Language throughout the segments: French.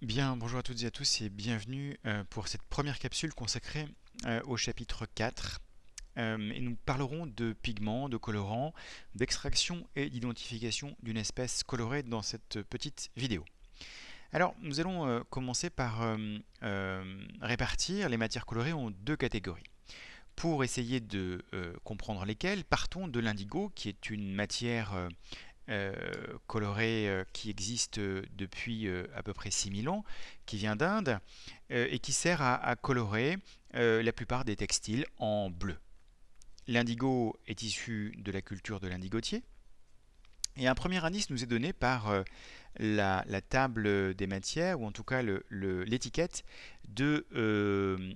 Bien, bonjour à toutes et à tous et bienvenue euh, pour cette première capsule consacrée euh, au chapitre 4. Euh, et nous parlerons de pigments, de colorants, d'extraction et d'identification d'une espèce colorée dans cette petite vidéo. Alors, nous allons commencer par répartir les matières colorées en deux catégories. Pour essayer de comprendre lesquelles, partons de l'indigo, qui est une matière euh, coloré euh, qui existe euh, depuis à peu près 6000 ans, qui vient d'Inde, et qui sert à, colorer la plupart des textiles en bleu. L'indigo est issu de la culture de l'indigotier. Et un premier indice nous est donné par la, table des matières, ou en tout cas l'étiquette de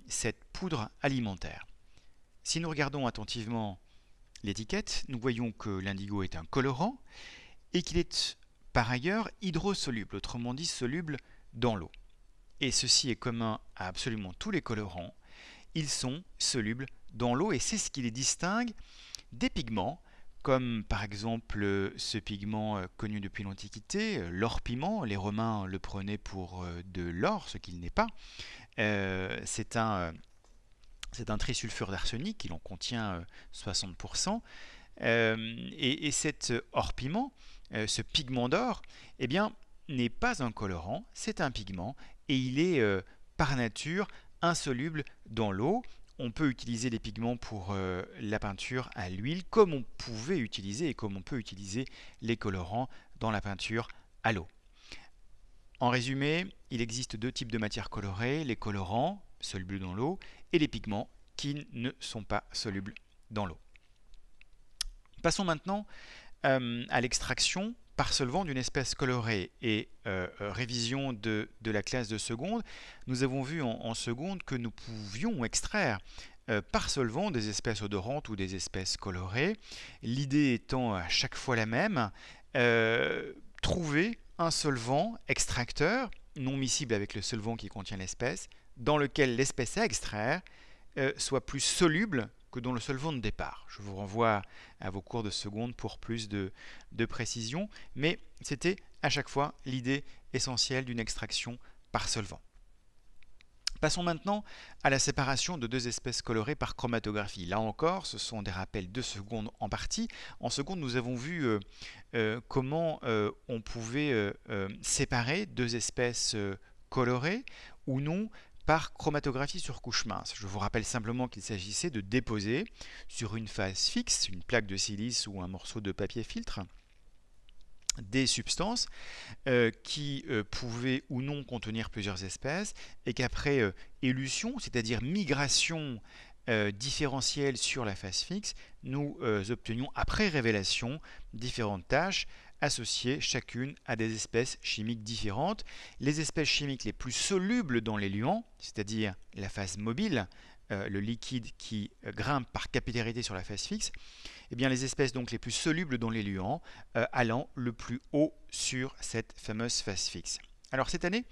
cette poudre alimentaire. Si nous regardons attentivement l'étiquette, nous voyons que l'indigo est un colorant et qu'il est par ailleurs hydrosoluble, autrement dit soluble dans l'eau. Et ceci est commun à absolument tous les colorants, ils sont solubles dans l'eau et c'est ce qui les distingue des pigments, comme par exemple ce pigment euh, connu depuis l'Antiquité, euh, l'or piment, les Romains le prenaient pour euh, de l'or, ce qu'il n'est pas. c'est un, un, trisulfure d'arsenic, il en contient 60%. et, et, cet or piment, euh, ce pigment d'or, eh bien, n'est pas un colorant, c'est un pigment, et il est euh, par nature insoluble dans l'eau. On peut utiliser les pigments pour euh, la peinture à l'huile, comme on pouvait utiliser et comme on peut utiliser les colorants dans la peinture à l'eau. En résumé, il existe deux types de matières colorées, les colorants, solubles dans l'eau, et les pigments qui ne sont pas solubles dans l'eau. Passons maintenant euh, à l'extraction par solvant d'une espèce colorée et euh, euh, révision de, la classe de seconde, nous avons vu en, seconde que nous pouvions extraire par solvant des espèces odorantes ou des espèces colorées, l'idée étant à chaque fois la même, trouver un solvant extracteur, non miscible avec le solvant qui contient l'espèce, dans lequel l'espèce à extraire soit plus soluble que dans le solvant de départ. Je vous renvoie à vos cours de seconde pour plus de, précision, mais c'était à chaque fois l'idée essentielle d'une extraction par solvant. Passons maintenant à la séparation de deux espèces colorées par chromatographie. Là encore, ce sont des rappels de seconde en partie. En seconde, nous avons vu euh, euh, comment euh, on pouvait séparer deux espèces colorées ou non chromatographie sur couche mince. Je vous rappelle simplement qu'il s'agissait de déposer sur une face fixe, une plaque de silice ou un morceau de papier filtre, des substances euh, qui euh, pouvaient ou non contenir plusieurs espèces et qu'après euh, élution, c'est-à-dire migration différentielle sur la face fixe, nous obtenions après révélation différentes tâches associées chacune à des espèces chimiques différentes. Les espèces chimiques les plus solubles dans les luants, c'est-à-dire la phase mobile, euh, le liquide qui euh, grimpe par capillarité sur la phase fixe, eh bien les espèces donc les plus solubles dans les luants euh, allant le plus haut sur cette fameuse phase fixe. Alors cette année,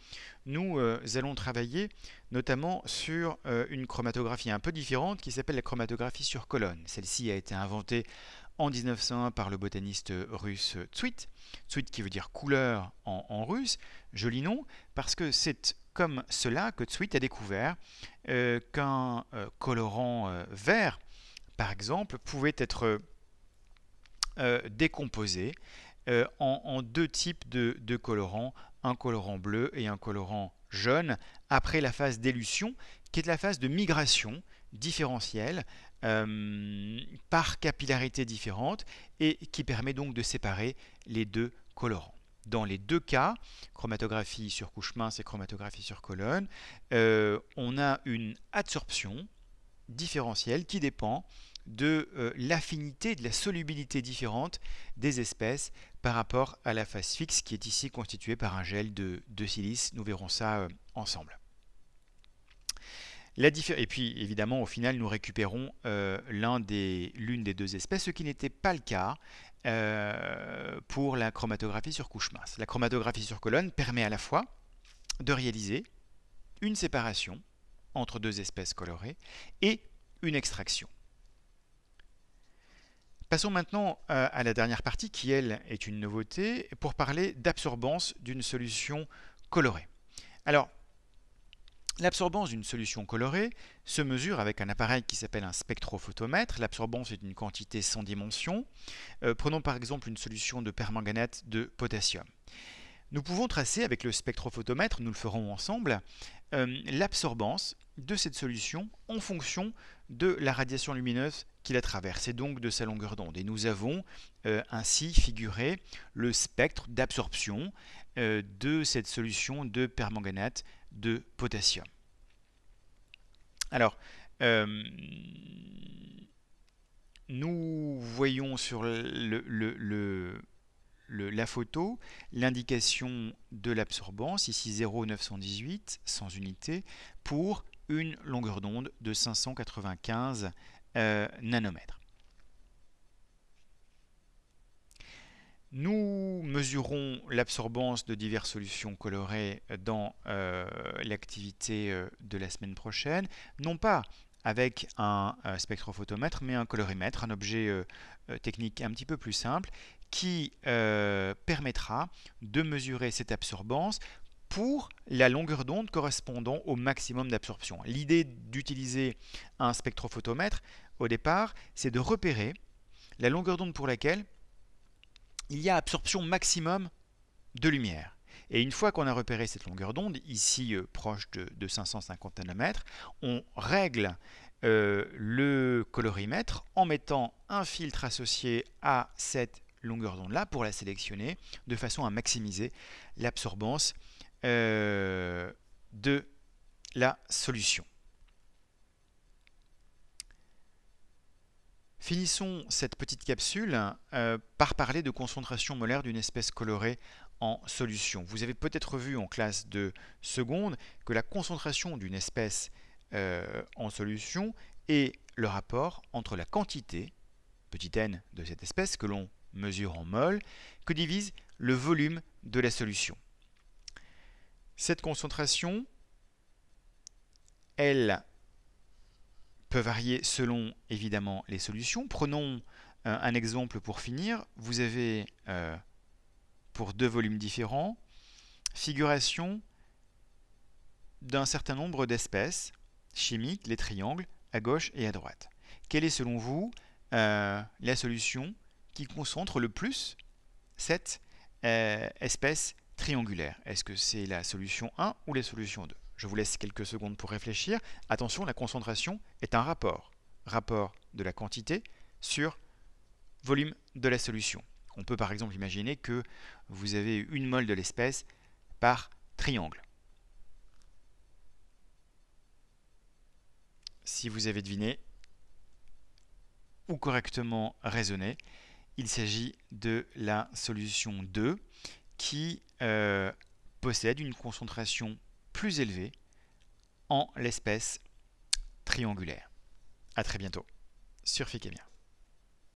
nous allons travailler notamment sur une chromatographie un peu différente qui s'appelle la chromatographie sur colonne. Celle-ci a été inventée en 1901 par le botaniste russe Tsuit, Tsuit qui veut dire couleur en, russe, joli nom, parce que c'est comme cela que Tsuit a découvert euh, qu'un euh, colorant euh, vert, par exemple, pouvait être décomposé en, deux types de, de colorants, un colorant bleu et un colorant jaune, après la phase d'élution, qui est la phase de migration différentielle euh, par capillarité différente et qui permet donc de séparer les deux colorants. Dans les deux cas, chromatographie sur couche mince et chromatographie sur colonne, euh, on a une adsorption différentielle qui dépend de euh, l'affinité, de la solubilité différente des espèces par rapport à la phase fixe qui est ici constituée par un gel de, de silice. Nous verrons ça ensemble. Et puis évidemment, au final, nous récupérons euh, l'une des... deux espèces, ce qui n'était pas le cas euh, pour la chromatographie sur couche mince. La chromatographie sur colonne permet à la fois de réaliser une séparation entre deux espèces colorées et une extraction. Passons maintenant euh, à la dernière partie qui, elle, est une nouveauté pour parler d'absorbance d'une solution colorée. Alors, L'absorbance d'une solution colorée se mesure avec un appareil qui s'appelle un spectrophotomètre. L'absorbance est une quantité sans dimension. Euh, prenons par exemple une solution de permanganate de potassium. Nous pouvons tracer avec le spectrophotomètre, nous le ferons ensemble, euh, l'absorbance de cette solution en fonction de la radiation lumineuse qui la traverse et donc de sa longueur d'onde. Et nous avons euh, ainsi figuré le spectre d'absorption euh, de cette solution de permanganate de potassium. Alors, euh, nous voyons sur la photo l'indication de l'absorbance, ici 0,918, sans unité, pour une longueur d'onde de 595 euh, nanomètres. Nous mesurons l'absorbance de diverses solutions colorées dans euh, l'activité euh, de la semaine prochaine, non pas avec un spectrophotomètre, mais un colorimètre, un objet euh, technique un petit peu plus simple, qui permettra de mesurer cette absorbance pour la longueur d'onde correspondant au maximum d'absorption. L'idée d'utiliser un spectrophotomètre, au départ, c'est de repérer la longueur d'onde pour laquelle il y a absorption maximum de lumière. Et une fois qu'on a repéré cette longueur d'onde, ici euh, proche de, 550 nanomètres, on règle euh, le colorimètre en mettant un filtre associé à cette longueur d'onde-là pour la sélectionner de façon à maximiser l'absorbance euh, de la solution. Finissons cette petite capsule euh, par parler de concentration molaire d'une espèce colorée en solution. Vous avez peut-être vu en classe de seconde que la concentration d'une espèce euh, en solution est le rapport entre la quantité, petite n de cette espèce que l'on mesure en mol, que divise le volume de la solution. Cette concentration, elle peut varier selon évidemment les solutions. Prenons euh, un exemple pour finir. Vous avez euh, pour deux volumes différents figuration d'un certain nombre d'espèces chimiques, les triangles, à gauche et à droite. Quelle est selon vous euh, la solution qui concentre le plus cette espèce triangulaire Est-ce que c'est la solution 1 ou la solution 2 je vous laisse quelques secondes pour réfléchir. Attention, la concentration est un rapport. Rapport de la quantité sur volume de la solution. On peut par exemple imaginer que vous avez une mole de l'espèce par triangle. Si vous avez deviné ou correctement raisonné, il s'agit de la solution 2 qui euh, possède une concentration plus élevé en l'espèce triangulaire. A très bientôt sur Fiquet